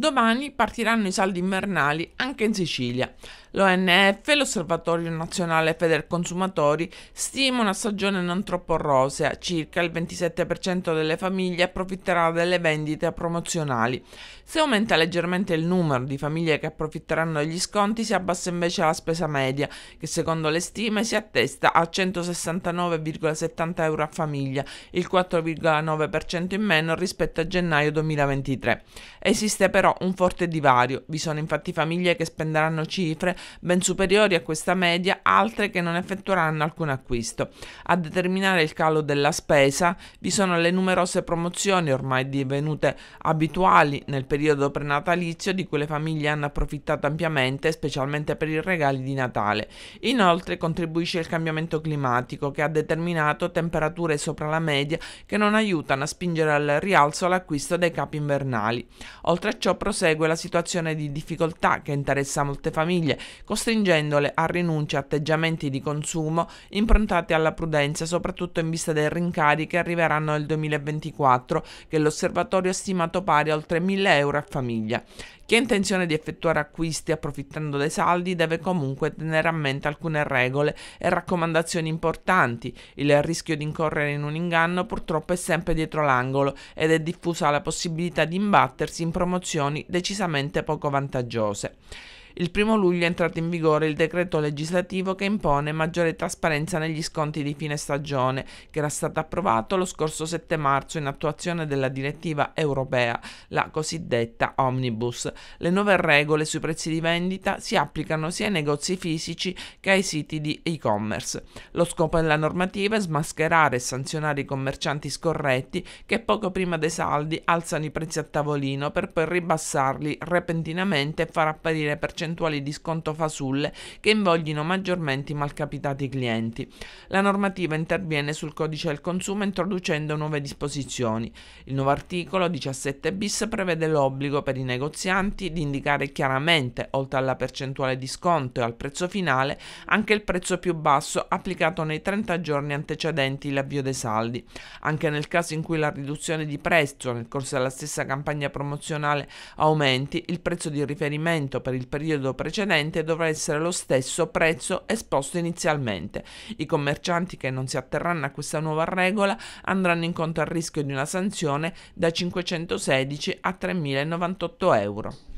Domani partiranno i saldi invernali anche in Sicilia. L'ONF, l'Osservatorio Nazionale Federconsumatori, stima una stagione non troppo rosea, circa il 27% delle famiglie approfitterà delle vendite promozionali. Se aumenta leggermente il numero di famiglie che approfitteranno degli sconti, si abbassa invece la spesa media, che secondo le stime si attesta a 169,70 euro a famiglia, il 4,9% in meno rispetto a gennaio 2023. Esiste però però un forte divario. Vi sono infatti famiglie che spenderanno cifre ben superiori a questa media, altre che non effettueranno alcun acquisto. A determinare il calo della spesa vi sono le numerose promozioni ormai divenute abituali nel periodo prenatalizio di cui le famiglie hanno approfittato ampiamente, specialmente per i regali di Natale. Inoltre contribuisce il cambiamento climatico che ha determinato temperature sopra la media che non aiutano a spingere al rialzo l'acquisto dei capi invernali. Oltre a ciò perciò prosegue la situazione di difficoltà che interessa molte famiglie, costringendole a rinunce a atteggiamenti di consumo improntati alla prudenza, soprattutto in vista dei rincari che arriveranno nel 2024, che l'osservatorio ha stimato pari a oltre 1000 euro a famiglia. Chi ha intenzione di effettuare acquisti approfittando dei saldi deve comunque tenere a mente alcune regole e raccomandazioni importanti. Il rischio di incorrere in un inganno purtroppo è sempre dietro l'angolo ed è diffusa la possibilità di imbattersi in promozioni situazioni decisamente poco vantaggiose. Il 1 luglio è entrato in vigore il decreto legislativo che impone maggiore trasparenza negli sconti di fine stagione, che era stato approvato lo scorso 7 marzo in attuazione della direttiva europea, la cosiddetta Omnibus. Le nuove regole sui prezzi di vendita si applicano sia ai negozi fisici che ai siti di e-commerce. Lo scopo della normativa è smascherare e sanzionare i commercianti scorretti che poco prima dei saldi alzano i prezzi a tavolino per poi ribassarli repentinamente e far apparire percentuali percentuali di sconto fasulle che invoglino maggiormente i malcapitati clienti. La normativa interviene sul codice del consumo introducendo nuove disposizioni. Il nuovo articolo 17 bis prevede l'obbligo per i negozianti di indicare chiaramente, oltre alla percentuale di sconto e al prezzo finale, anche il prezzo più basso applicato nei 30 giorni antecedenti l'avvio dei saldi. Anche nel caso in cui la riduzione di prezzo nel corso della stessa campagna promozionale aumenti, il prezzo di riferimento per il periodo periodo precedente dovrà essere lo stesso prezzo esposto inizialmente. I commercianti che non si atterranno a questa nuova regola andranno incontro al rischio di una sanzione da 516 a 3.098 euro.